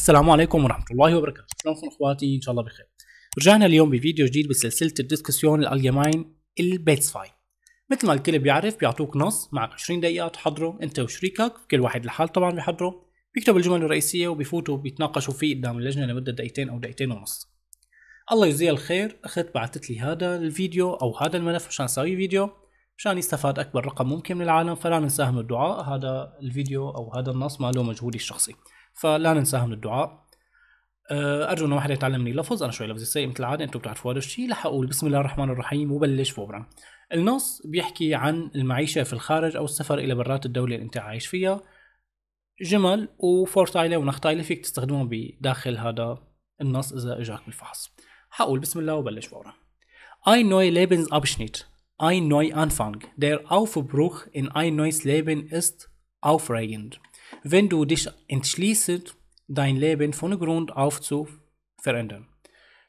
السلام عليكم ورحمه الله وبركاته شلونكم اخواتي ان شاء الله بخير رجعنا اليوم بفيديو جديد بسلسله الديسكسيون الالجماين فاي. مثل ما الكل بيعرف بيعطوك نص معك 20 دقيقه تحضره انت وشريكك كل واحد لحال طبعا بيحضره بيكتب الجمل الرئيسيه وبيفوتوا بيتناقشوا فيه قدام اللجنه لمده دقيقتين او دقيقتين ونص الله يجزيها الخير اخت بعثت لي هذا الفيديو او هذا الملف عشان اسوي فيديو مشان يستفاد اكبر رقم ممكن من العالم فلا ننساهم الدعاء هذا الفيديو او هذا النص ما له مجهودي الشخصي فلا ننساها من الدعاء أه، ارجو انه ما حدا يتعلمني لفظ انا شوي لفظي سيء مثل العاده انتم بتعرفوا هذا الشيء رح اقول بسم الله الرحمن الرحيم وبلش فورا النص بيحكي عن المعيشه في الخارج او السفر الى برات الدوله اللي انت عايش فيها جمل وفورتايله ونختايله فيك تستخدمهم بداخل هذا النص اذا اجاك بالفحص حقول بسم الله وبلش فورا اي نوي ليبنز ابشنيت اي نوي انفانغ Der Aufbruch in ein neues Leben ist aufregend. wenn du dich entschließt dein Leben von Grund auf zu verändern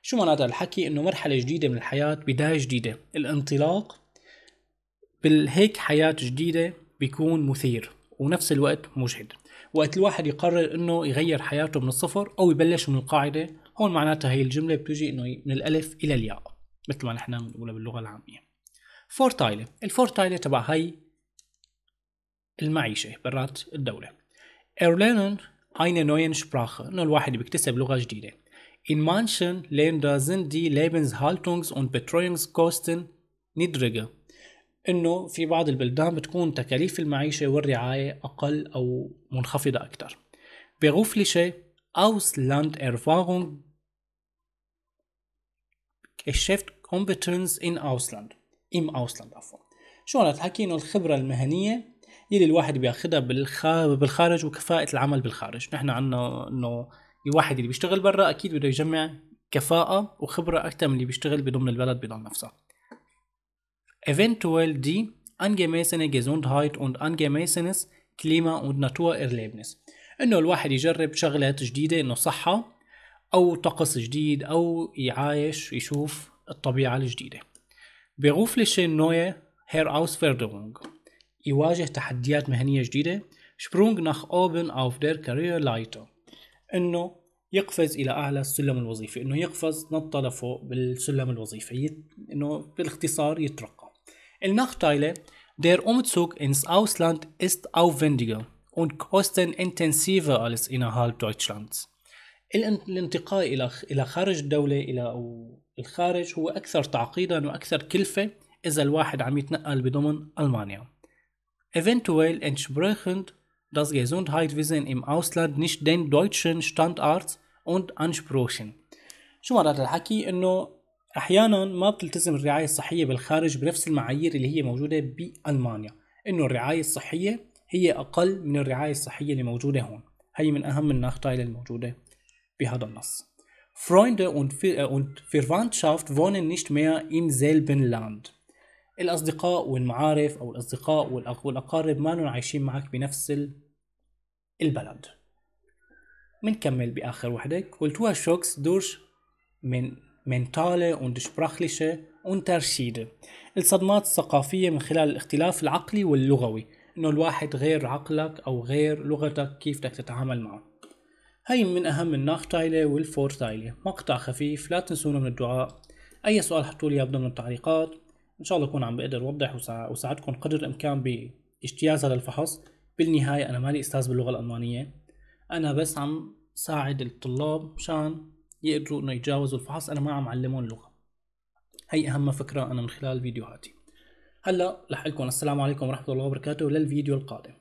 شو معناتها الحكي انه مرحلة جديدة من الحياة بداية جديدة الانطلاق بالهيك حياة جديدة بيكون مثير ونفس الوقت مجهد وقت الواحد يقرر انه يغير حياته من الصفر او يبلش من القاعدة هون معناتها هي الجملة بتجي انه من الالف الى الياء مثل ما نحن بنقولها باللغة العامية فورتايلة الفورتايلة تبع هي المعيشة برات الدولة Erlernen eine neue Sprache, nur الواحد بيكتسب لغة جديدة. In manchen Ländern sind die Lebenshaltungs- und Betreuungskosten niedriger. انه في بعض البلدان بتكون تكاليف المعيشة والرعاية أقل أو منخفضة أكثر. Berufliche Auslanderfahrung geschäft Competence in Ausland. Im Ausland عفوا شو أنا تحكي إنه الخبره المهنيه يلي الواحد بياخذها بالخارج وكفاءه العمل بالخارج نحن عندنا انه الواحد اللي بيشتغل برا اكيد بده يجمع كفاءه وخبره اكثر من اللي بيشتغل بضمن البلد بضمن نفسها eventuell die angemessene Gesundheit und angemessenes Klima und Naturerlebnis انه الواحد يجرب شغلات جديده انه صحه او طقس جديد او يعايش يشوف الطبيعه الجديده berufliche neue Herausforderung يواجه تحديات مهنية جديدة شبرونغ ناخ أوبن auf der لايتر إنه يقفز إلى أعلى السلم الوظيفي إنه يقفز نطة لفوق بالسلم الوظيفي يت... إنه بالاختصار يترقى الناختيلة Der Umzug ins Ausland ist aufwendiger und kostenintensiver als innerhalb Deutschlands. الانتقال إلى إلى خارج الدولة إلى أو الخارج هو أكثر تعقيدا وأكثر كلفة إذا الواحد عم يتنقل بضمن ألمانيا. Eventuell entsprechend das Gesundheitswesen im Ausland nicht den deutschen Standards und Ansprüchen. شو مرات الحكي انه احيانا ما بتلتزم الرعايه الصحيه بالخارج بنفس المعايير اللي هي موجوده بالمانيا انه الرعايه الصحيه هي اقل من الرعايه الصحيه اللي موجوده هون هي من اهم النقطتين الموجوده بهذا النص Freunde und, und Verwandtschaft wohnen nicht mehr im selben Land. الاصدقاء والمعارف او الاصدقاء والاقارب ما عايشين معك بنفس البلد بنكمل باخر وحده Kultur شوكس دورش من منتاله und sprachliche Unterschiede الصدمات الثقافية من خلال الاختلاف العقلي واللغوي انه الواحد غير عقلك او غير لغتك كيف بدك تتعامل معه هي من اهم الناختايلة والفورتايلة مقطع خفيف لا تنسونا من الدعاء اي سؤال حطولي اياه بدون التعليقات ان شاء الله اكون عم بقدر اوضح وساعدكم قدر الامكان باجتياز هذا الفحص بالنهايه انا مالي استاذ باللغه الالمانيه انا بس عم ساعد الطلاب مشان يقدروا انه يتجاوزوا الفحص انا ما عم علمهم اللغه هي اهم فكره انا من خلال فيديوهاتي هلا رح لكم السلام عليكم ورحمه الله وبركاته للفيديو القادم